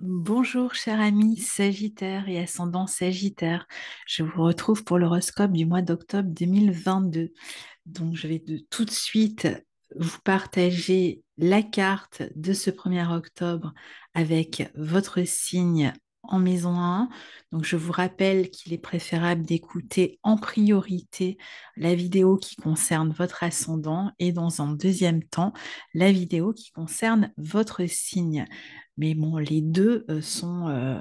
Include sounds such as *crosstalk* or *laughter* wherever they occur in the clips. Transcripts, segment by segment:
Bonjour chers amis Sagittaire et ascendant Sagittaire. Je vous retrouve pour l'horoscope du mois d'octobre 2022. Donc je vais tout de suite vous partager la carte de ce 1er octobre avec votre signe en maison 1. Donc je vous rappelle qu'il est préférable d'écouter en priorité la vidéo qui concerne votre ascendant et dans un deuxième temps la vidéo qui concerne votre signe. Mais bon, les deux euh, sont, euh,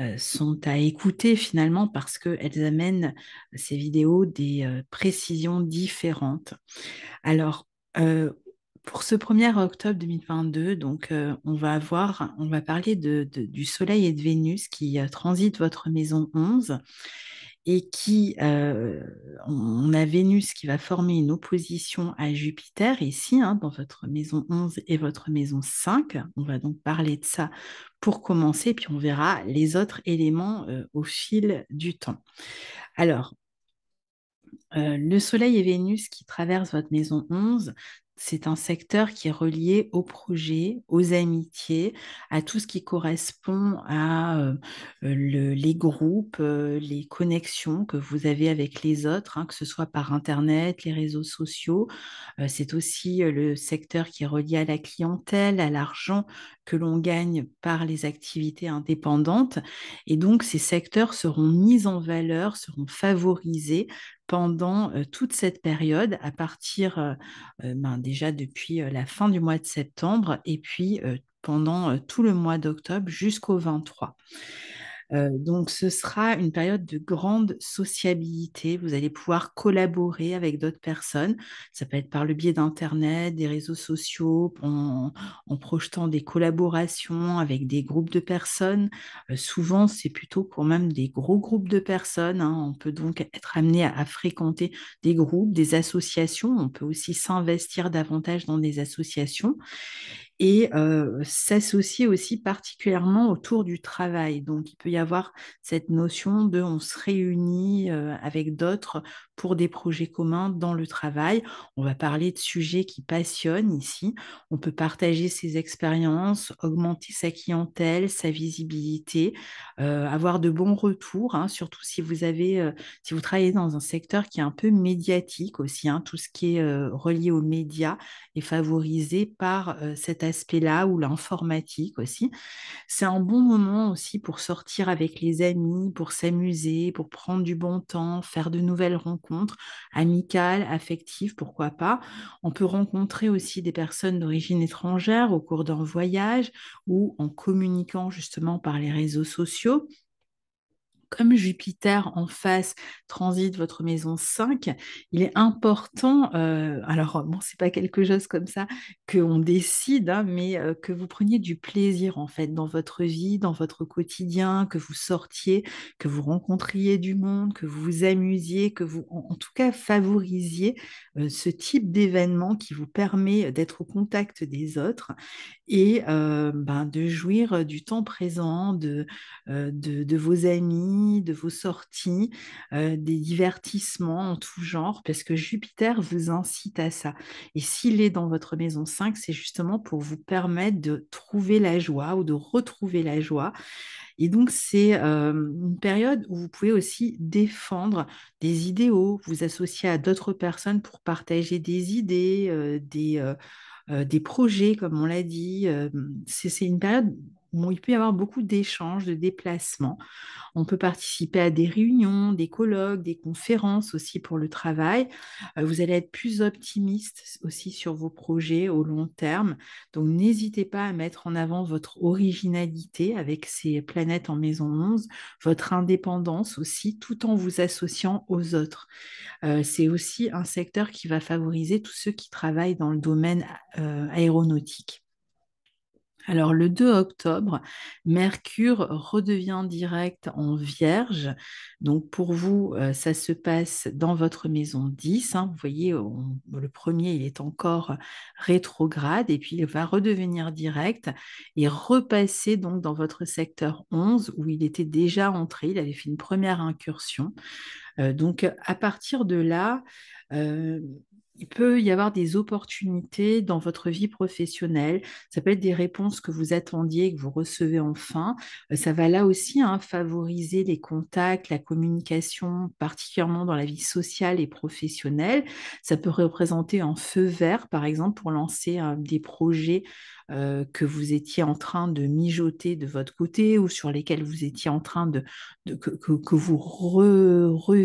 euh, sont à écouter finalement parce qu'elles amènent ces vidéos des précisions différentes. Alors, pour ce 1er octobre 2022, donc, euh, on va avoir, on va parler de, du Soleil et de Vénus qui transite euh, transitent votre maison 11 et qui, euh, on a Vénus qui va former une opposition à Jupiter ici, hein, dans votre maison 11 et votre maison 5. On va donc parler de ça pour commencer, puis on verra les autres éléments au fil du temps. Alors, le Soleil et Vénus qui traversent votre maison 11, c'est un secteur qui est relié aux projets, aux amitiés, à tout ce qui correspond à euh, euh, les groupes, euh, les connexions que vous avez avec les autres, hein, que ce soit par Internet, les réseaux sociaux. c'est aussi le secteur qui est relié à la clientèle, à l'argent que l'on gagne par les activités indépendantes. Et donc, ces secteurs seront mis en valeur, seront favorisés pendant toute cette période, à partir ben, déjà depuis la fin du mois de septembre et puis pendant tout le mois d'octobre jusqu'au 23. Euh, donc ce sera une période de grande sociabilité. Vous allez pouvoir collaborer avec d'autres personnes. Ça peut être par le biais d'Internet, des réseaux sociaux, en, projetant des collaborations avec des groupes de personnes. Euh, souvent, c'est plutôt pour même des gros groupes de personnes. Hein. On peut donc être amené à fréquenter des groupes, des associations. On peut aussi s'investir davantage dans des associations et s'associer aussi particulièrement autour du travail. Donc il peut y avoir cette notion de on se réunit avec d'autres pour des projets communs dans le travail. On va parler de sujets qui passionnent ici. On peut partager ses expériences, augmenter sa clientèle, sa visibilité, euh, avoir de bons retours, hein, surtout si vous avez, euh, si vous travaillez dans un secteur qui est un peu médiatique aussi, hein, tout ce qui est euh, relié aux médias est favorisé par cet aspect-là ou l'informatique aussi. C'est un bon moment aussi pour sortir avec les amis, pour s'amuser, pour prendre du bon temps, faire de nouvelles rencontres amical, amicales, pourquoi pas. On peut rencontrer aussi des personnes d'origine étrangère au cours d'un voyage ou en communiquant justement par les réseaux sociaux comme Jupiter en face transite votre maison 5, il est important, euh, alors bon, c'est pas quelque chose comme ça qu'on décide, hein, mais euh, que vous preniez du plaisir en fait dans votre vie, dans votre quotidien, que vous sortiez, que vous rencontriez du monde, que vous vous amusiez, que vous en, tout cas favorisiez euh, ce type d'événement qui vous permet d'être au contact des autres et ben, de jouir du temps présent, de, de, vos amis, de vos sorties, des divertissements en tout genre, parce que Jupiter vous incite à ça. Et s'il est dans votre maison 5, c'est justement pour vous permettre de trouver la joie ou de retrouver la joie. Et donc, c'est une période où vous pouvez aussi défendre des idéaux, vous associer à d'autres personnes pour partager des idées, des, des projets, comme on l'a dit. Euh, c'est une période il peut y avoir beaucoup d'échanges, de déplacements. On peut participer à des réunions, des colloques, des conférences aussi pour le travail. Euh, vous allez être plus optimiste aussi sur vos projets au long terme. Donc n'hésitez pas à mettre en avant votre originalité avec ces planètes en maison 11, votre indépendance aussi, tout en vous associant aux autres. Euh, c'est aussi un secteur qui va favoriser tous ceux qui travaillent dans le domaine euh, aéronautique. Alors le 2 octobre, Mercure redevient direct en Vierge. Donc pour vous, euh, ça se passe dans votre maison 10. Hein. Vous voyez, le premier, il est encore rétrograde et puis il va redevenir direct et repasser donc dans votre secteur 11 où il était déjà entré. Il avait fait une première incursion. Euh, donc à partir de là, euh, il peut y avoir des opportunités dans votre vie professionnelle. Ça peut être des réponses que vous attendiez, que vous recevez enfin. Euh, ça va là aussi hein, favoriser les contacts, la communication, particulièrement dans la vie sociale et professionnelle. Ça peut représenter un feu vert, par exemple, pour lancer euh, des projets euh, que vous étiez en train de mijoter de votre côté ou sur lesquels vous étiez en train de, que, vous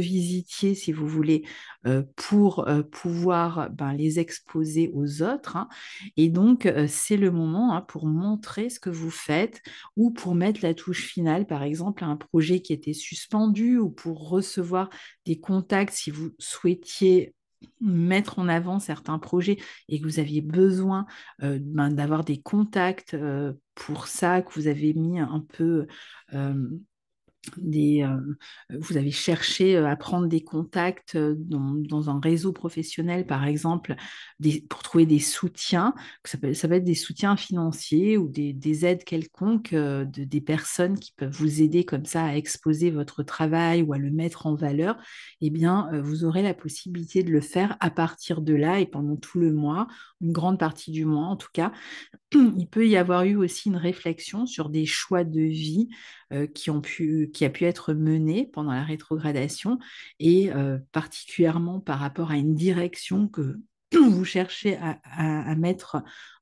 si vous voulez, euh, pour euh, pouvoir ben, les exposer aux autres. Hein. Et donc, c'est le moment hein, pour montrer ce que vous faites ou pour mettre la touche finale, par exemple, à un projet qui était suspendu ou pour recevoir des contacts si vous souhaitiez mettre en avant certains projets et que vous aviez besoin euh, ben, d'avoir des contacts euh, pour ça, que vous avez mis un peu euh, des, euh, vous avez cherché euh, à prendre des contacts euh, dans, un réseau professionnel, par exemple, des, pour trouver des soutiens, ça peut, ça être des soutiens financiers ou des, aides quelconques de, des personnes qui peuvent vous aider comme ça à exposer votre travail ou à le mettre en valeur, eh bien, vous aurez la possibilité de le faire à partir de là et pendant tout le mois, une grande partie du mois en tout cas. *clears throat* Il peut y avoir eu aussi une réflexion sur des choix de vie euh, qui, a pu être menée pendant la rétrogradation et euh, particulièrement par rapport à une direction que *clears throat* vous cherchez à, mettre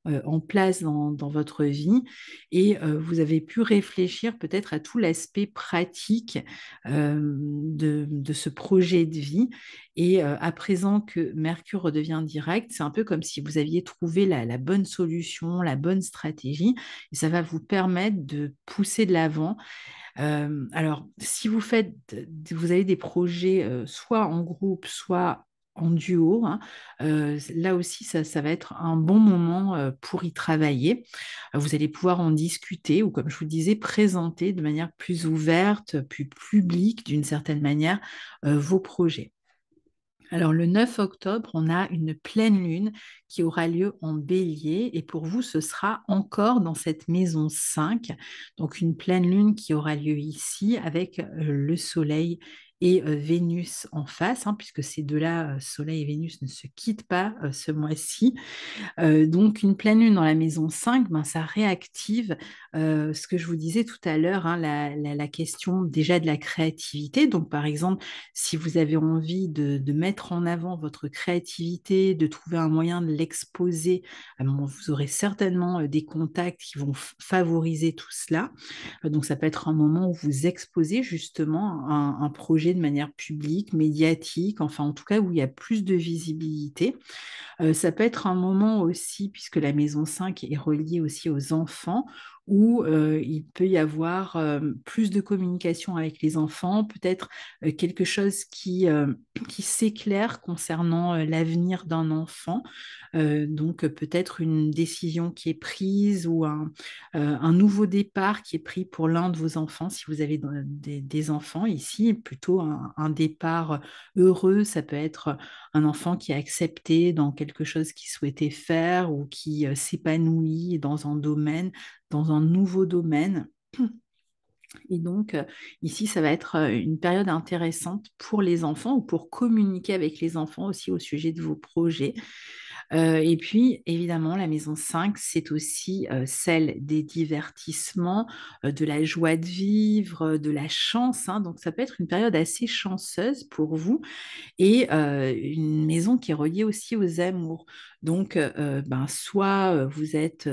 euh, en place dans, votre vie et euh, vous avez pu réfléchir peut-être à tout l'aspect pratique euh, de, ce projet de vie. Et à présent que Mercure redevient direct, c'est un peu comme si vous aviez trouvé la, la, bonne solution, la bonne stratégie et ça va vous permettre de pousser de l'avant. alors, si vous faites, vous avez des projets soit en groupe, soit en duo. Hein. Euh, là aussi, ça, va être un bon moment euh, pour y travailler. Vous allez pouvoir en discuter ou, comme je vous disais, présenter de manière plus ouverte, plus publique, d'une certaine manière, euh, vos projets. Alors le 9 octobre, on a une pleine lune qui aura lieu en bélier et pour vous, ce sera encore dans cette maison 5. Donc une pleine lune qui aura lieu ici avec le soleil et Vénus en face, hein, puisque ces deux-là, Soleil et Vénus, ne se quittent pas ce mois-ci. donc une pleine lune dans la maison 5, ben, ça réactive ce que je vous disais tout à l'heure, hein, la, question déjà de la créativité. Donc par exemple, si vous avez envie de, mettre en avant votre créativité, de trouver un moyen de l'exposer, vous aurez certainement des contacts qui vont favoriser tout cela. donc ça peut être un moment où vous exposez justement un, un projet de manière publique, médiatique, enfin en tout cas où il y a plus de visibilité. Euh, ça peut être un moment aussi, puisque la maison 5 est reliée aussi aux enfants, où il peut y avoir plus de communication avec les enfants, peut-être quelque chose qui, qui s'éclaire concernant l'avenir d'un enfant. donc peut-être une décision qui est prise ou un, nouveau départ qui est pris pour l'un de vos enfants. Si vous avez des, enfants ici, plutôt un, un, départ heureux, ça peut être un enfant qui a accepté dans quelque chose qu'il souhaitait faire ou qui s'épanouit dans un domaine dans un nouveau domaine. *clears throat* Et donc, euh, ici, ça va être euh, une période intéressante pour les enfants ou pour communiquer avec les enfants aussi au sujet de vos projets. Euh, et puis, évidemment, la maison 5, c'est aussi euh, celle des divertissements, euh, de la joie de vivre, de la chance. Hein. donc, ça peut être une période assez chanceuse pour vous et une maison qui est reliée aussi aux amours. Donc, ben, soit vous êtes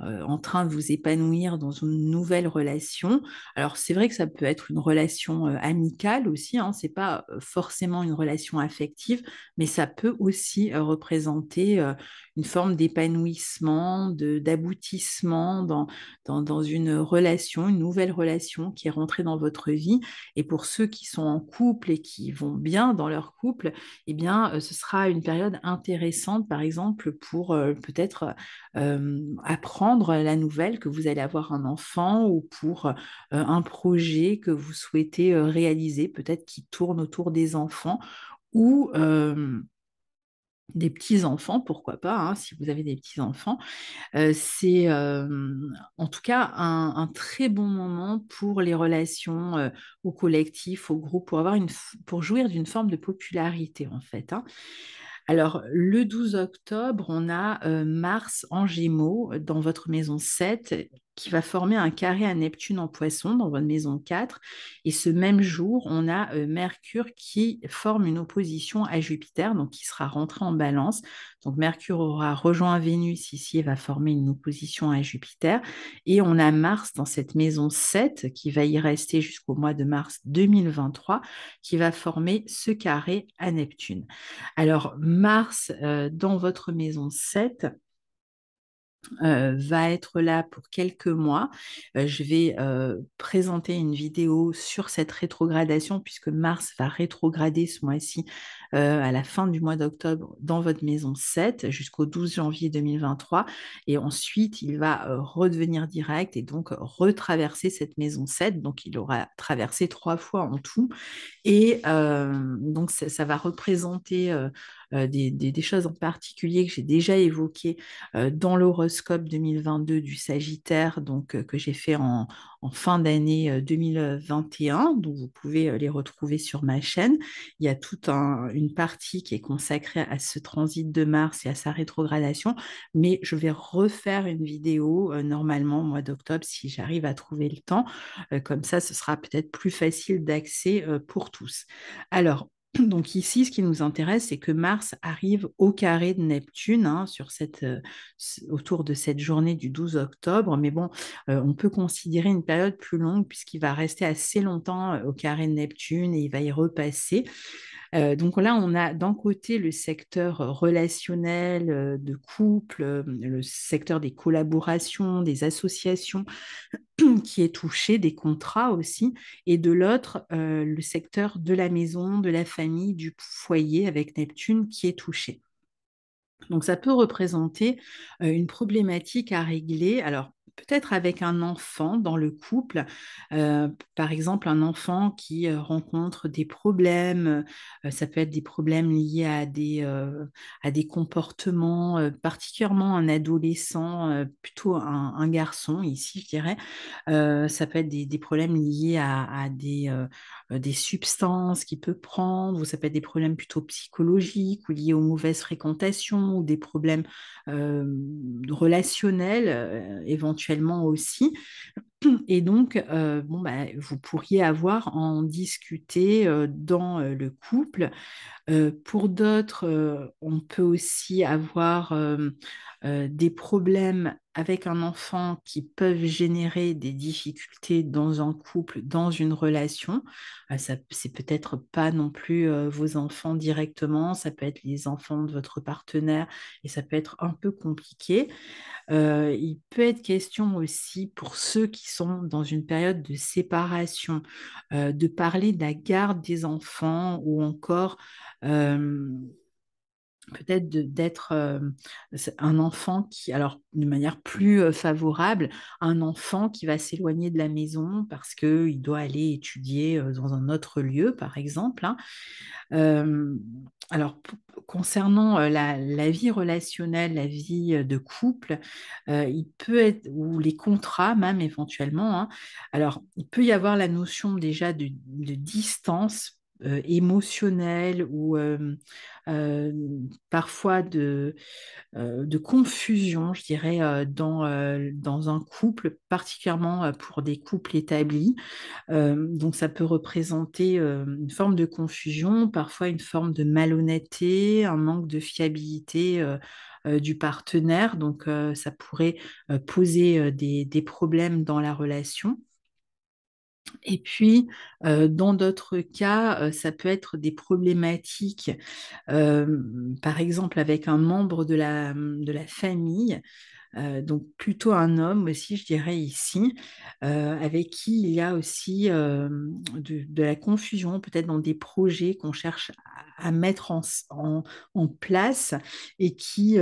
en train de vous épanouir dans une nouvelle relation. Alors, c'est vrai que ça peut être une relation amicale aussi. Hein, c'est pas forcément une relation affective, mais ça peut aussi représenter euh, une forme d'épanouissement, d'aboutissement dans, dans, dans, une relation, une nouvelle relation qui est rentrée dans votre vie. Et pour ceux qui sont en couple et qui vont bien dans leur couple, eh bien, euh, ce sera une période intéressante, par exemple, pour euh, peut-être apprendre la nouvelle que vous allez avoir un enfant ou pour un projet que vous souhaitez réaliser, peut-être qui tourne autour des enfants ou des petits-enfants, pourquoi pas, hein, si vous avez des petits-enfants. Euh, c'est en tout cas un, très bon moment pour les relations au collectif, au groupe, pour, avoir une, pour jouir d'une forme de popularité en fait. Hein. Alors, le 12 octobre, on a Mars en Gémeaux dans votre maison 7 qui va former un carré à Neptune en poisson dans votre maison 4. Et ce même jour, on a euh, Mercure qui forme une opposition à Jupiter, donc qui sera rentré en balance. Donc Mercure aura rejoint Vénus ici et va former une opposition à Jupiter. Et on a Mars dans cette maison 7 qui va y rester jusqu'au mois de mars 2023, qui va former ce carré à Neptune. Alors Mars euh, dans votre maison 7, euh, va être là pour quelques mois. Euh, je vais euh, présenter une vidéo sur cette rétrogradation puisque Mars va rétrograder ce mois-ci à la fin du mois d'octobre dans votre maison 7 jusqu'au 12 janvier 2023 et ensuite il va redevenir direct et donc retraverser cette maison 7. Donc il aura traversé trois fois en tout et donc ça, ça, va représenter euh, des, choses en particulier que j'ai déjà évoquées euh, dans l'horoscope 2022 du Sagittaire, donc euh, que j'ai fait en, fin d'année 2021, donc vous pouvez les retrouver sur ma chaîne. Il y a toute une partie qui est consacrée à ce transit de Mars et à sa rétrogradation, mais je vais refaire une vidéo normalement au mois d'octobre si j'arrive à trouver le temps. comme ça, ce sera peut-être plus facile d'accès pour tous. Alors, donc ici, ce qui nous intéresse, c'est que Mars arrive au carré de Neptune hein, sur cette, euh, autour de cette journée du 12 octobre. Mais bon, euh, on peut considérer une période plus longue puisqu'il va rester assez longtemps euh, au carré de Neptune et il va y repasser. Euh, donc là, on a d'un côté le secteur euh, relationnel euh, de couple, le secteur des collaborations, des associations *clears throat* qui est touché, des contrats aussi, et de l'autre, le secteur de la maison, de la famille, du foyer avec Neptune qui est touché. Donc ça peut représenter une problématique à régler. Alors peut-être avec un enfant dans le couple, euh, par exemple un enfant qui euh, rencontre des problèmes, euh, ça peut être des problèmes liés à des, à des comportements, particulièrement un adolescent, plutôt un, garçon ici je dirais, ça peut être des, problèmes liés à, des, des substances qu'il peut prendre, ou ça peut être des problèmes plutôt psychologiques ou liés aux mauvaises fréquentations, ou des problèmes relationnels éventuels aussi. Et donc, euh, bon, bah, vous pourriez avoir en discuter euh, dans euh, le couple. pour d'autres, on peut aussi avoir des problèmes avec un enfant qui peuvent générer des difficultés dans un couple, dans une relation. Euh, ça, c'est peut-être pas non plus euh, vos enfants directement, ça peut être les enfants de votre partenaire et ça peut être un peu compliqué. Euh, il peut être question aussi pour ceux qui sont dans une période de séparation, de parler de la garde des enfants ou encore peut-être d'être euh, un enfant qui, alors de manière plus favorable, un enfant qui va s'éloigner de la maison parce qu'il doit aller étudier dans un autre lieu, par exemple. Hein. alors, concernant la, vie relationnelle, la vie de couple, il peut être, ou les contrats même éventuellement, hein, alors il peut y avoir la notion déjà de, de distance euh, émotionnel ou euh, euh, parfois de, confusion, je dirais, dans, un couple, particulièrement pour des couples établis. donc ça peut représenter une forme de confusion, parfois une forme de malhonnêteté, un manque de fiabilité. du partenaire. Donc, ça pourrait poser des, problèmes dans la relation. Et puis, euh, dans d'autres cas, euh, ça peut être des problématiques, euh, par exemple avec un membre de la famille euh, donc plutôt un homme aussi, je dirais ici, euh, avec qui il y a aussi de, la confusion peut-être dans des projets qu'on cherche à, mettre en, place et qui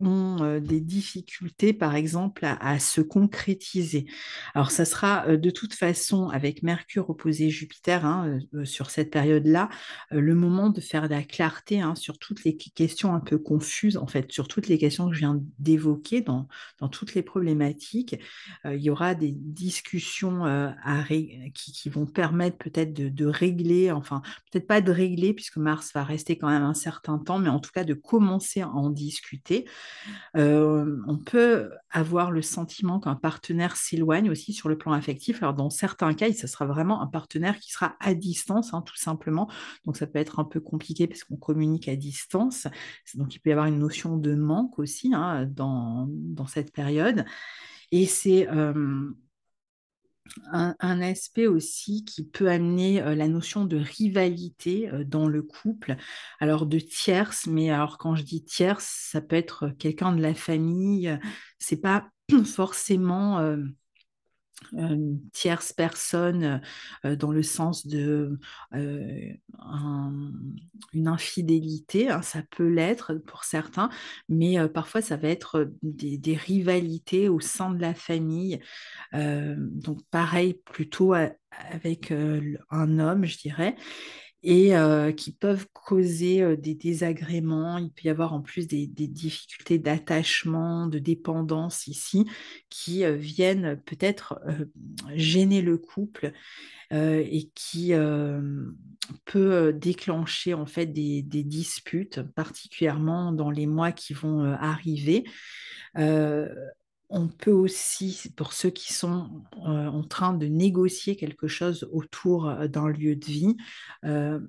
ont des difficultés, par exemple, à, se concrétiser. Alors ça sera de toute façon avec Mercure opposé Jupiter hein, sur cette période-là, le moment de faire de la clarté hein, sur toutes les questions un peu confuses, en fait, sur toutes les questions que je viens d'évoquer dans, dans toutes les problématiques. Euh, il y aura des discussions euh, qui, vont permettre peut-être de, régler, enfin peut-être pas de régler puisque Mars va rester quand même un certain temps, mais en tout cas de commencer à en discuter. Euh, on peut avoir le sentiment qu'un partenaire s'éloigne aussi sur le plan affectif. Alors dans certains cas, ce sera vraiment un partenaire qui sera à distance, hein, tout simplement. Donc ça peut être un peu compliqué parce qu'on communique à distance. Donc il peut y avoir une notion de manque aussi hein, dans cette période. Et c'est euh, un, un, aspect aussi qui peut amener euh, la notion de rivalité euh, dans le couple, alors de tierce, mais alors quand je dis tierce, ça peut être quelqu'un de la famille, c'est pas forcément une tierce personne euh, dans le sens de euh, une infidélité, hein, ça peut l'être pour certains, mais euh, parfois ça va être des, rivalités au sein de la famille. donc pareil, plutôt avec un homme, je dirais et euh, qui peuvent causer euh, des désagréments. Il peut y avoir en plus des, difficultés d'attachement, de dépendance ici, qui euh, viennent peut-être gêner le couple et qui peut déclencher en fait des, disputes, particulièrement dans les mois qui vont arriver on peut aussi, pour ceux qui sont euh, en train de négocier quelque chose autour euh, d'un lieu de vie, euh,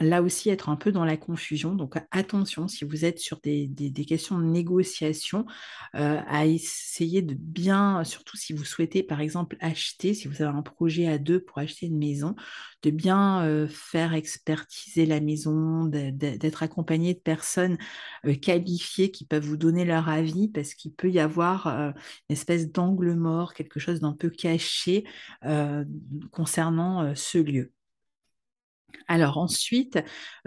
là aussi être un peu dans la confusion. Donc attention, si vous êtes sur des, questions de négociation, euh, à essayer de bien, surtout si vous souhaitez par exemple acheter, si vous avez un projet à deux pour acheter une maison, de bien euh, faire expertiser la maison, d'être accompagné de personnes euh, qualifiées qui peuvent vous donner leur avis parce qu'il peut y avoir une espèce d'angle mort, quelque chose d'un peu caché concernant ce lieu. Alors ensuite,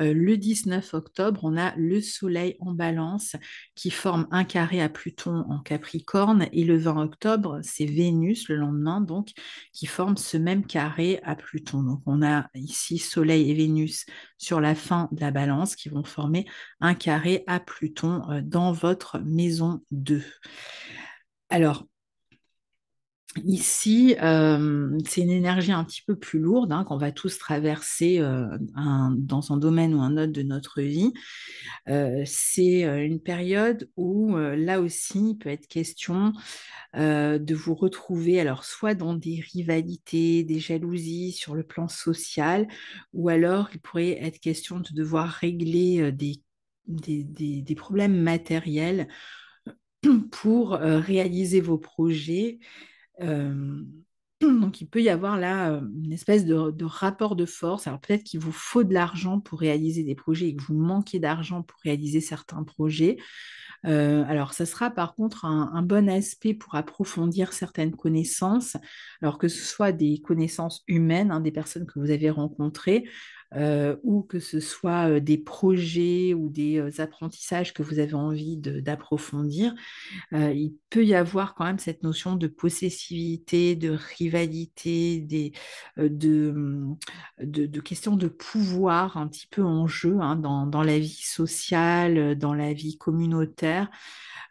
euh, le 19 octobre, on a le Soleil en balance qui forme un carré à Pluton en Capricorne et le 20 octobre, c'est Vénus le lendemain donc qui forme ce même carré à Pluton. Donc on a ici Soleil et Vénus sur la fin de la balance qui vont former un carré à Pluton euh, dans votre maison 2. Alors Ici, euh, c'est une énergie un petit peu plus lourde hein, qu'on va tous traverser euh, dans un domaine ou un autre de notre vie. Euh, c'est une période où là aussi il peut être question de vous retrouver alors soit dans des rivalités, des jalousies sur le plan social, ou alors il pourrait être question de devoir régler des, des, des problèmes matériels pour réaliser vos projets. Euh, *clears throat* donc il peut y avoir là euh, une espèce de, rapport de force. Alors peut-être qu'il vous faut de l'argent pour réaliser des projets et que vous manquez d'argent pour réaliser certains projets. Euh, alors, ça sera par contre un, bon aspect pour approfondir certaines connaissances, alors que ce soit des connaissances humaines, hein, des personnes que vous avez rencontrées, euh, ou que ce soit euh, des projets ou des euh, apprentissages que vous avez envie d'approfondir, il peut y avoir quand même cette notion de possessivité, de rivalité, des, hum, de, de questions de pouvoir un petit peu en jeu hein, dans, dans, la vie sociale, dans la vie communautaire.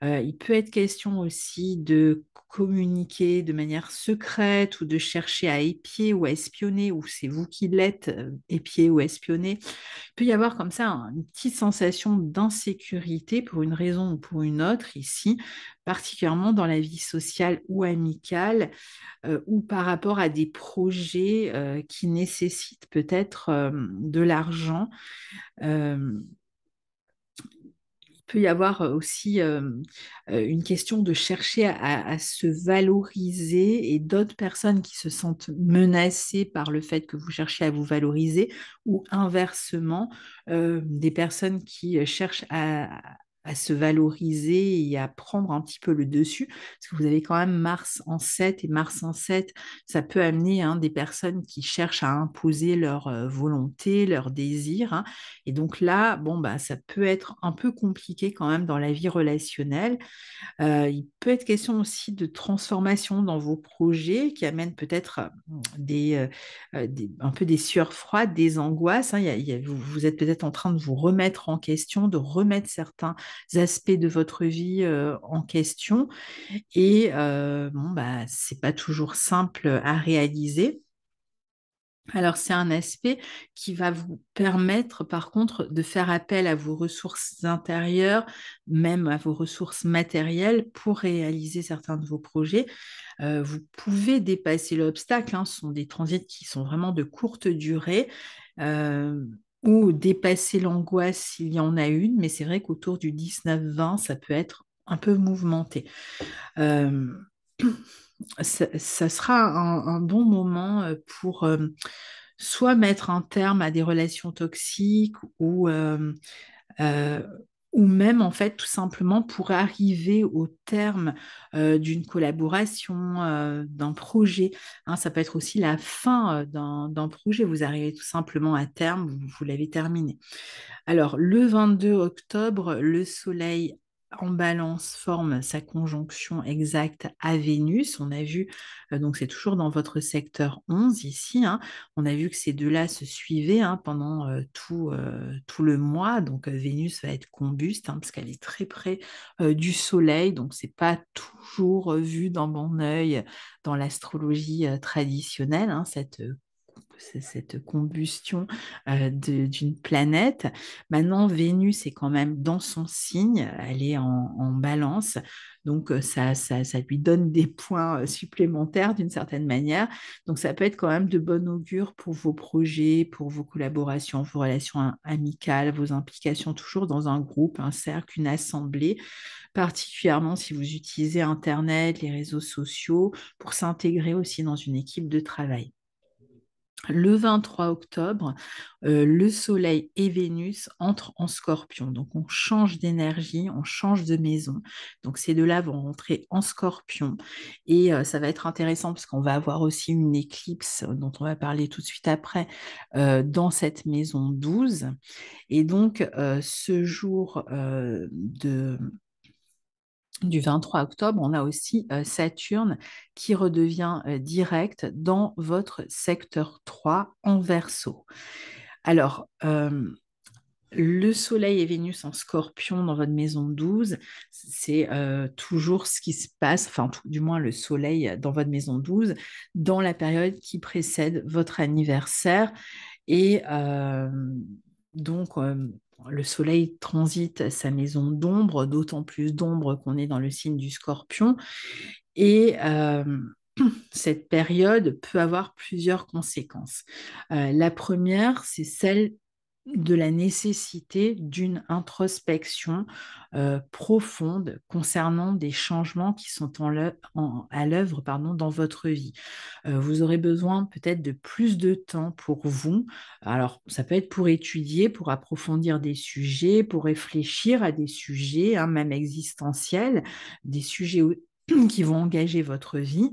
il peut être question aussi de communiquer de manière secrète ou de chercher à épier ou à espionner, ou c'est vous qui l'êtes, épier ou espionner, Il peut y avoir comme ça une petite sensation d'insécurité pour une raison ou pour une autre ici, particulièrement dans la vie sociale ou amicale, euh, ou par rapport à des projets euh, qui nécessitent peut-être euh, de l'argent peut y avoir aussi une question de chercher à, se valoriser et d'autres personnes qui se sentent menacées par le fait que vous cherchez à vous valoriser ou inversement, des personnes qui cherchent à, à se valoriser et à prendre un petit peu le dessus, parce que vous avez quand même Mars en 7, et Mars en 7, ça peut amener hein, des personnes qui cherchent à imposer leur euh, volonté, leur désir, hein. et donc là, bon, bah, ça peut être un peu compliqué quand même dans la vie relationnelle. Euh, il peut être question aussi de transformation dans vos projets qui amènent peut-être hum, euh, des, un peu des sueurs froides, des angoisses. Hein. vous êtes peut-être en train de vous remettre en question, de remettre certains aspects de votre vie euh, en question. Et euh, bon, bah, c'est pas toujours simple à réaliser. Alors c'est un aspect qui va vous permettre par contre de faire appel à vos ressources intérieures, même à vos ressources matérielles pour réaliser certains de vos projets. Euh, vous pouvez dépasser l'obstacle, hein, ce sont des transits qui sont vraiment de courte durée dépasser l'angoisse s'il y en a une, mais c'est vrai qu'autour du 19-20, ça peut être un peu mouvementé. Euh, ça, sera un, bon moment euh, pour euh, soit mettre un terme à des relations toxiques ou ou même en fait tout simplement pour arriver au terme d'une collaboration, d'un projet. Hein. ça peut être aussi la fin d'un projet, vous arrivez tout simplement à terme, vous, vous l'avez terminé. Alors le 22 octobre, le soleil en balance forme sa conjonction exacte à Vénus. On a vu, euh, donc c'est toujours dans votre secteur 11 ici, hein, on a vu que ces deux-là se suivaient hein, pendant euh, tout, euh, tout, le mois. Donc Vénus va être combuste hein, parce qu'elle est très près du Soleil, donc c'est pas toujours vu dans mon œil dans l'astrologie traditionnelle, cette cette combustion d'une planète. Maintenant, Vénus est quand même dans son signe, elle est en, balance, donc ça, ça, ça, lui donne des points supplémentaires d'une certaine manière. Donc ça peut être quand même de bon augure pour vos projets, pour vos collaborations, vos relations amicales, vos implications, toujours dans un groupe, un cercle, une assemblée, particulièrement si vous utilisez Internet, les réseaux sociaux, pour s'intégrer aussi dans une équipe de travail le 23 octobre, euh, le Soleil et Vénus entrent en scorpion. Donc on change d'énergie, on change de maison. Donc ces deux-là vont rentrer en scorpion. Et euh, ça va être intéressant parce qu'on va avoir aussi une éclipse euh, dont on va parler tout de suite après dans cette maison 12. Et donc ce jour de du 23 octobre, on a aussi euh, Saturne qui redevient euh, direct dans votre secteur 3 en verso. Alors, euh, le Soleil et Vénus en scorpion dans votre maison 12, c'est toujours ce qui se passe, enfin du moins le Soleil dans votre maison 12, dans la période qui précède votre anniversaire. Et donc, le soleil transite sa maison d'ombre, d'autant plus d'ombre qu'on est dans le signe du scorpion. Et *clears throat* cette période peut avoir plusieurs conséquences. la première, c'est celle de la nécessité d'une introspection euh, profonde concernant des changements qui sont en à l'œuvre dans votre vie. Euh, vous aurez besoin peut-être de plus de temps pour vous. Alors, ça peut être pour étudier, pour approfondir des sujets, pour réfléchir à des sujets, hein, même existentiels, des sujets *clears throat* qui vont engager votre vie.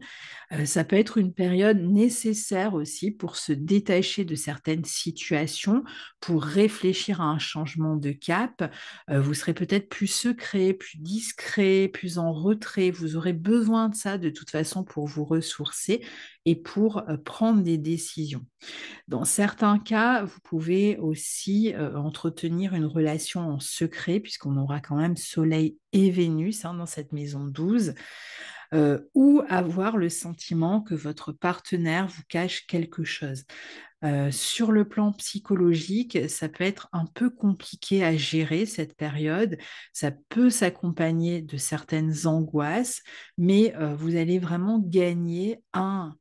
Euh, ça peut être une période nécessaire aussi pour se détacher de certaines situations, pour réfléchir à un changement de cap. Euh, vous serez peut-être plus secret, plus discret, plus en retrait. Vous aurez besoin de ça de toute façon pour vous ressourcer et pour euh, prendre des décisions. Dans certains cas, vous pouvez aussi entretenir une relation en secret puisqu'on aura quand même soleil et Vénus hein, dans cette maison 12, euh, ou avoir le sentiment que votre partenaire vous cache quelque chose. Euh, sur le plan psychologique, ça peut être un peu compliqué à gérer cette période. Ça peut s'accompagner de certaines angoisses, mais euh, vous allez vraiment gagner un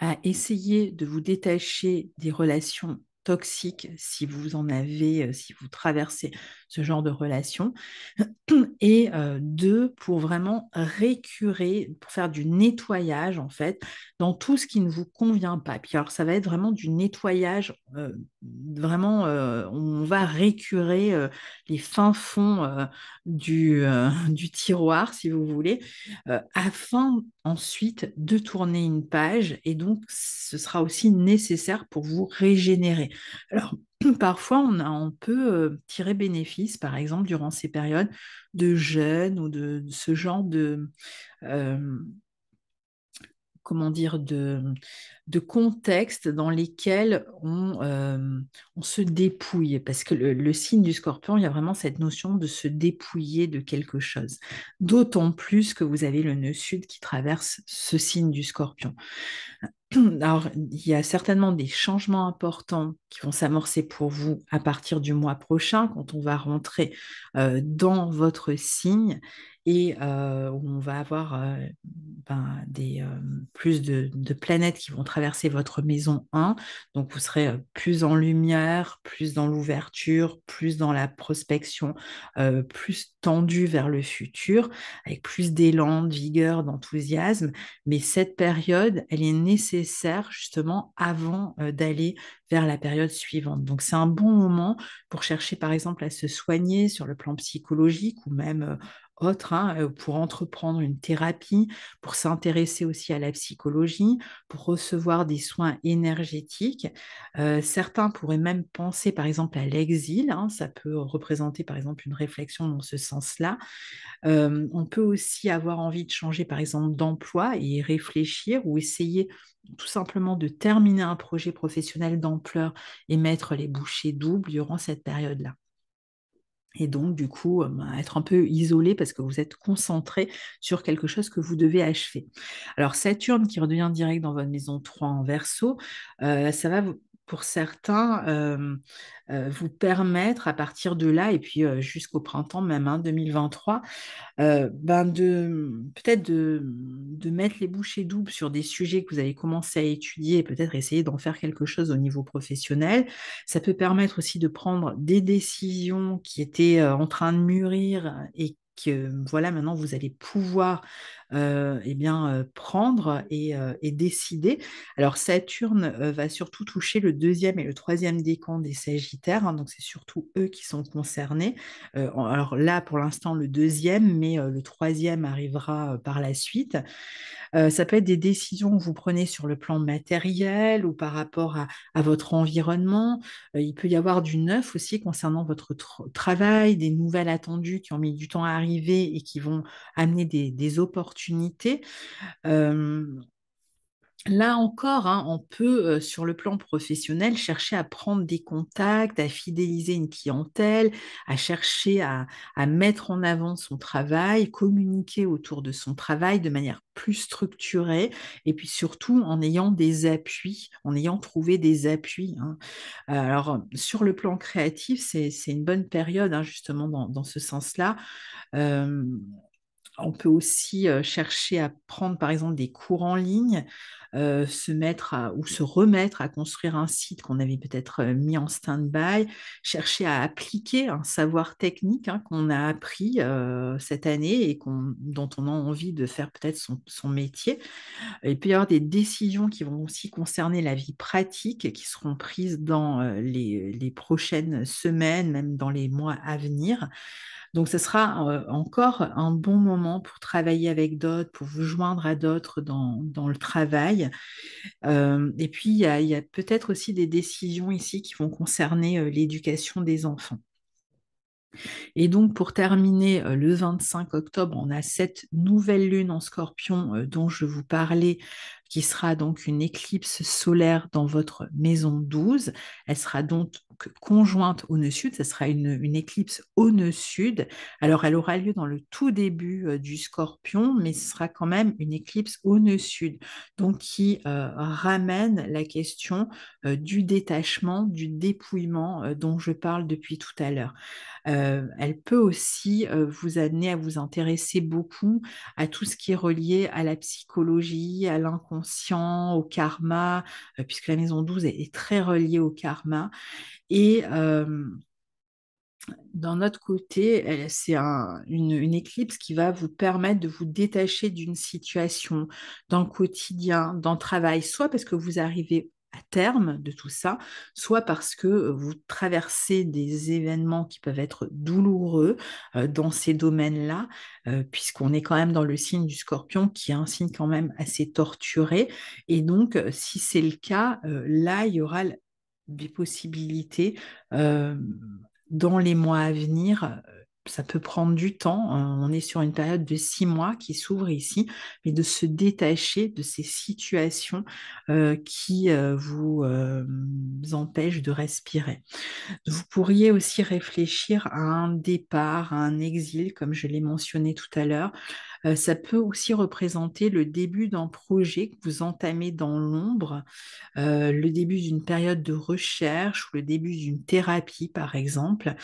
à essayer de vous détacher des relations toxique si vous en avez, si vous traversez ce genre de relation. *clears throat* Et deux, pour vraiment récurer, pour faire du nettoyage en fait, dans tout ce qui ne vous convient pas. Puis alors ça va être vraiment du nettoyage, vraiment on va récurer les fins fonds du, *laughs* du, tiroir si vous voulez, afin ensuite de tourner une page. Et donc ce sera aussi nécessaire pour vous régénérer. Alors, *clears throat* parfois, on, a, on peut euh, tirer bénéfice, par exemple, durant ces périodes de jeûne ou de, ce genre de... Euh, comment dire, de, de contextes dans lesquels on, euh, on, se dépouille. Parce que le, le, signe du scorpion, il y a vraiment cette notion de se dépouiller de quelque chose. D'autant plus que vous avez le nœud sud qui traverse ce signe du scorpion. *clears throat* Alors, il y a certainement des changements importants qui vont s'amorcer pour vous à partir du mois prochain, quand on va rentrer euh, dans votre signe et où on va avoir ben, des, plus de, de, planètes qui vont traverser votre maison 1. Donc vous serez plus en lumière, plus dans l'ouverture, plus dans la prospection, plus tendu vers le futur, avec plus d'élan, de vigueur, d'enthousiasme. Mais cette période, elle est nécessaire justement avant d'aller vers la période suivante. Donc c'est un bon moment pour chercher par exemple à se soigner sur le plan psychologique ou même autres hein, pour entreprendre une thérapie, pour s'intéresser aussi à la psychologie, pour recevoir des soins énergétiques. certains pourraient même penser par exemple à l'exil, hein. ça peut représenter par exemple une réflexion dans ce sens-là. on peut aussi avoir envie de changer par exemple d'emploi et réfléchir ou essayer tout simplement de terminer un projet professionnel d'ampleur et mettre les bouchées doubles durant cette période-là et donc du coup euh, bah, être un peu isolé parce que vous êtes concentré sur quelque chose que vous devez achever. Alors Saturne qui redevient direct dans votre maison 3 en verso, euh, ça va vous pour certains, vous permettre à partir de là et puis jusqu'au printemps même 2023, hein, ben de peut-être de, mettre les bouchées doubles sur des sujets que vous avez commencé à étudier et peut-être essayer d'en faire quelque chose au niveau professionnel. Ça peut permettre aussi de prendre des décisions qui étaient en train de mûrir et que voilà, maintenant vous allez pouvoir euh, eh bien, euh, prendre euh, et, décider. Alors, Saturne va surtout toucher le deuxième et le troisième décan des Sagittaires, hein, donc c'est surtout eux qui sont concernés. alors là, pour l'instant, le deuxième, mais le troisième arrivera par la suite. ça peut être des décisions que vous prenez sur le plan matériel ou par rapport à, votre environnement. il peut y avoir du neuf aussi concernant votre travail, des nouvelles attendues qui ont mis du temps à arriver et qui vont amener des opportunités Là encore, hein, on peut, sur le plan professionnel, chercher à prendre des contacts, à fidéliser une clientèle, à chercher à, mettre en avant son travail, communiquer autour de son travail de manière plus structurée, et puis surtout en ayant des appuis, en ayant trouvé des appuis. Hein. Alors, sur le plan créatif, c'est une bonne période, hein, justement, dans, ce sens-là on peut aussi euh, chercher à prendre par exemple des cours en ligne euh, se mettre ou se remettre à construire un site qu'on avait peut-être euh, mis en stand-by, chercher à appliquer un savoir technique hein, qu'on a appris euh, cette année et dont on a envie de faire peut-être son, son, métier. Il peut y avoir des décisions qui vont aussi concerner la vie pratique et qui seront prises dans les, prochaines semaines, même dans les mois à venir. Donc, ce sera encore un bon moment pour travailler avec d'autres, pour vous joindre à d'autres dans, le travail. Euh, et puis, il y a, a peut-être aussi des décisions ici qui vont concerner euh, l'éducation des enfants. Et donc, pour terminer, euh, le 25 octobre, on a cette nouvelle lune en scorpion dont je vous parlais qui sera donc une éclipse solaire dans votre maison 12. Elle sera donc conjointe au nœud sud, ce sera une, une, éclipse au nœud sud. Alors elle aura lieu dans le tout début euh, du scorpion, mais ce sera quand même une éclipse au nœud sud, donc qui euh, ramène la question euh, du détachement, du dépouillement dont je parle depuis tout à l'heure. elle peut aussi vous amener à vous intéresser beaucoup à tout ce qui est relié à la psychologie, à l'inconscient conscient, au karma, euh, puisque la maison 12 est, très reliée au karma. Et euh, d'un autre côté, c'est une, éclipse qui va vous permettre de vous détacher d'une situation, le quotidien, d'un travail, soit parce que vous arrivez à terme de tout ça, soit parce que euh, vous traversez des événements qui peuvent être douloureux euh, dans ces domaines-là, euh, puisqu'on est quand même dans le signe du scorpion, qui est un signe quand même assez torturé. Et donc, si c'est le cas, là, il y aura des possibilités dans les mois à venir ça peut prendre du temps. Hein. on est sur une période de six mois qui s'ouvre ici, mais de se détacher de ces situations euh, qui euh, vous euh, empêchent de respirer. Vous pourriez aussi réfléchir à un départ, à un exil, comme je l'ai mentionné tout à l'heure. ça peut aussi représenter le début d'un projet que vous entamez dans l'ombre, le début d'une période de recherche ou le début d'une thérapie, par exemple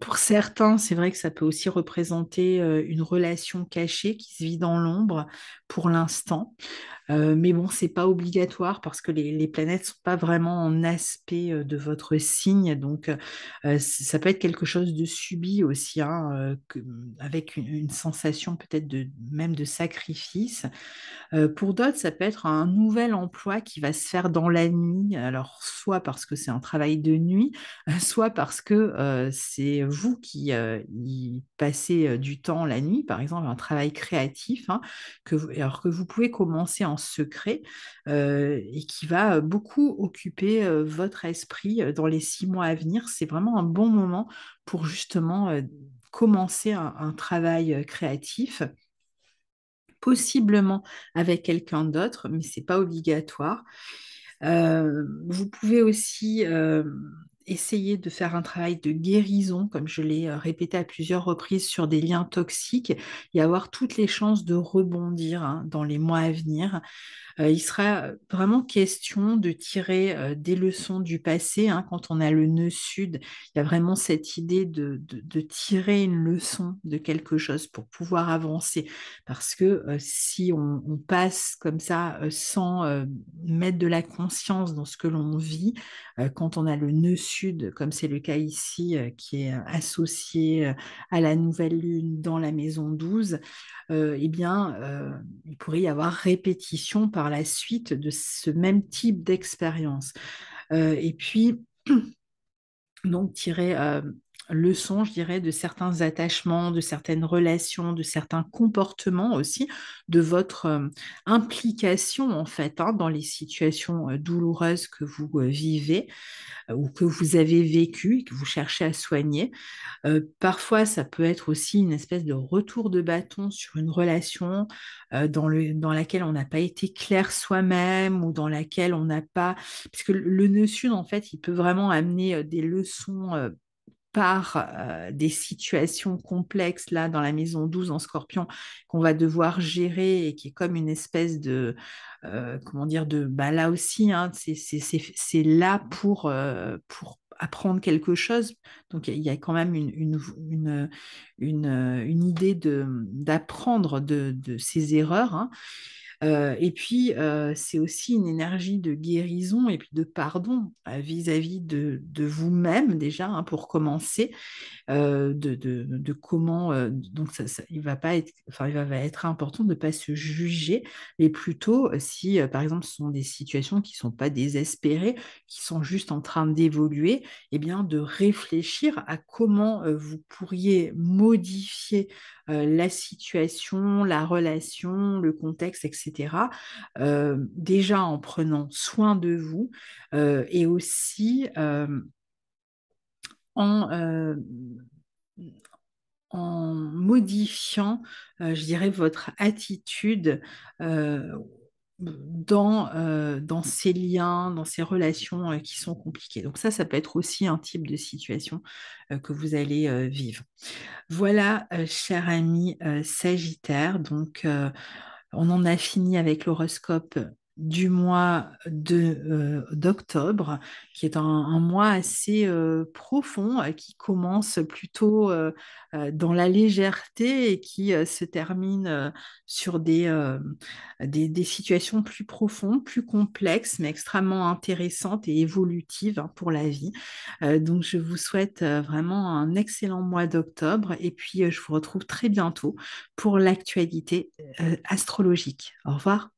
pour certains, c'est vrai que ça peut aussi représenter euh, une relation cachée qui se vit dans l'ombre pour l'instant. Euh, mais bon, c'est pas obligatoire parce que les, les planètes sont pas vraiment en aspect euh, de votre signe. Donc, euh, ça peut être quelque chose de subi aussi, hein, avec une, sensation peut-être de, même de sacrifice. pour d'autres, ça peut être un nouvel emploi qui va se faire dans la nuit. Alors, soit parce que c'est un travail de nuit, *laughs* soit parce que c'est vous qui y passez du temps la nuit, par exemple, un travail créatif, hein, que alors que vous pouvez commencer en secret euh, et qui va euh, beaucoup occuper euh, votre esprit dans les six mois à venir. C'est vraiment un bon moment pour justement commencer un, travail créatif possiblement avec quelqu'un d'autre, mais ce n'est pas obligatoire. vous pouvez aussi essayer de faire un travail de guérison, comme je l'ai euh, répété à plusieurs reprises, sur des liens toxiques et avoir toutes les chances de rebondir hein, dans les mois à venir. Euh, il sera vraiment question de tirer euh, des leçons du passé. Hein. quand on a le nœud sud, il y a vraiment cette idée de, de, tirer une leçon de quelque chose pour pouvoir avancer. Parce que si on, on, passe comme ça sans mettre de la conscience dans ce que l'on vit, quand on a le nœud sud, comme c'est le cas ici, euh, qui est euh, associé euh, à la nouvelle lune dans la maison 12, eh bien, il pourrait y avoir répétition par la suite de ce même type d'expérience. et puis, *clears throat* donc tirer leçon, je dirais, de certains attachements, de certaines relations, de certains comportements aussi, de votre euh, implication en fait hein, dans les situations euh, douloureuses que vous euh, vivez ou que vous avez vécues et que vous cherchez à soigner. parfois, ça peut être aussi une espèce de retour de bâton sur une relation dans, le, dans laquelle on n'a pas été clair soi-même ou dans laquelle on n'a pas... Parce que le nœud sud, en fait, il peut vraiment amener des leçons par euh, des situations complexes là dans la maison 12 en scorpion qu'on va devoir gérer et qui est comme une espèce de euh, comment dire de bah là aussi hein, c'est là pour, euh, pour apprendre quelque chose donc il y, a quand même une, idée d'apprendre de, de, ces erreurs hein. Euh, et puis, euh, c'est aussi une énergie de guérison et puis de pardon euh, vis-à-vis de, vous-même déjà, hein, pour commencer, de, comment... donc, ça, il, va pas être, il va, être important de ne pas se juger, mais plutôt si, par exemple, ce sont des situations qui ne sont pas désespérées, qui sont juste en train d'évoluer, et eh bien, de réfléchir à comment vous pourriez modifier euh, la situation, la relation, le contexte, etc. Euh, déjà en prenant soin de vous euh, et aussi en, en modifiant, je dirais, votre attitude dans, euh, dans ces liens, dans ces relations euh, qui sont compliquées. Donc ça, ça peut être aussi un type de situation euh, que vous allez vivre. Voilà, cher ami Sagittaire, donc on en a fini avec l'horoscope du mois euh, d'octobre, qui est un, mois assez euh, profond, euh, qui commence plutôt dans la légèreté et qui se termine sur des, des, situations plus profondes, plus complexes, mais extrêmement intéressantes et évolutives hein, pour la vie. donc je vous souhaite vraiment un excellent mois d'octobre et puis je vous retrouve très bientôt pour l'actualité astrologique. Au revoir.